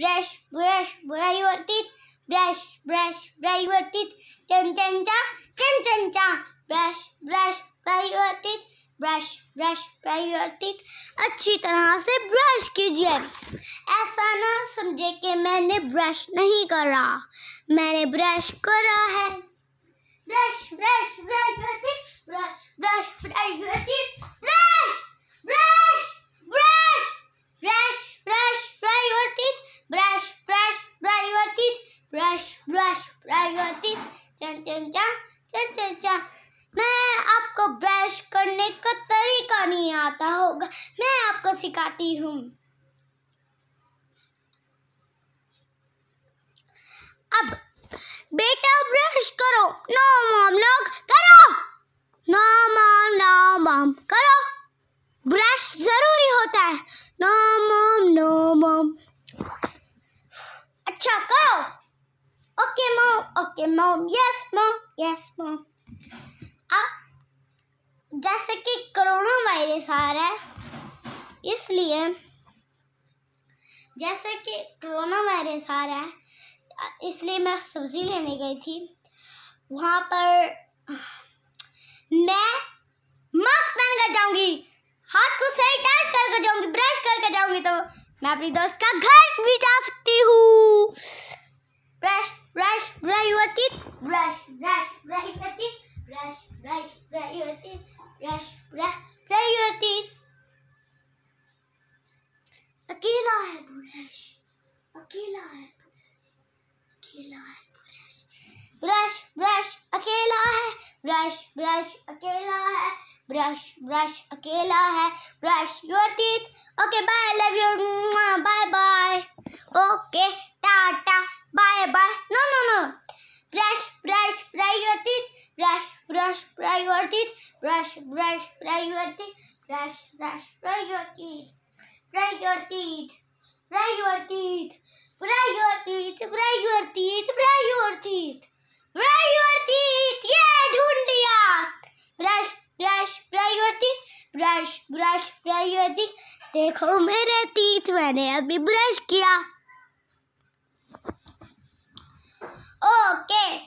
Brush brush ब्राई वरतीत brush brush ब्राई वरतीत चंचनचा चंचनचा ब्रश ब्रश ब्राई वरतीत ब्रश ब्रश ब्राई वरतीत अच्छी तरह से ब्रश कीजिए ऐसा ना समझे कि मैंने ब्रश नहीं करा मैंने ब्रश करा है ब्रश ब्रश ब्राई वरतीत brush brush brush brush your teeth चन चन चन चन चन चन मैं आपको ब्रश करने का तरीका नहीं आता होगा मैं आपको सिखाती हूँ अब बेटा ब्रश करो नो मॉम लोग करो नो मॉम नो मॉम करो ब्रश जरूरी होता है no okay mom yes mom yes mom अब जैसे कि कोरोना वायरस आ रहा है इसलिए जैसे कि कोरोना वायरस आ रहा है इसलिए मैं सब्ज़ी लेने गई थी वहाँ पर मैं मास्क पहन कर जाऊंगी हाथ को सैनिटाइज करके जाऊंगी ब्रश करके जाऊंगी तो मैं अपनी दोस्त का घर भी जा सकती हूँ brush Brush your teeth. Brush, brush, brush your teeth. Brush, brush, brush your teeth. Brush, brush, brush your teeth. अकेला brush ब्रश अकेला है अकेला brush brush brush ब्रश अकेला brush brush ब्रश अकेला brush brush ब्रश अकेला brush brush your teeth okay bye love you Brush, brush, brush your teeth. Brush, brush, brush your teeth. Brush your teeth. Brush your teeth. Brush your teeth. Brush your teeth. Brush your teeth. Brush your teeth. Yeah, ढूंढ लिया. Brush, brush, brush your teeth. Brush, brush, brush your teeth. देखो मेरे teeth मैंने अभी brush किया. Okay.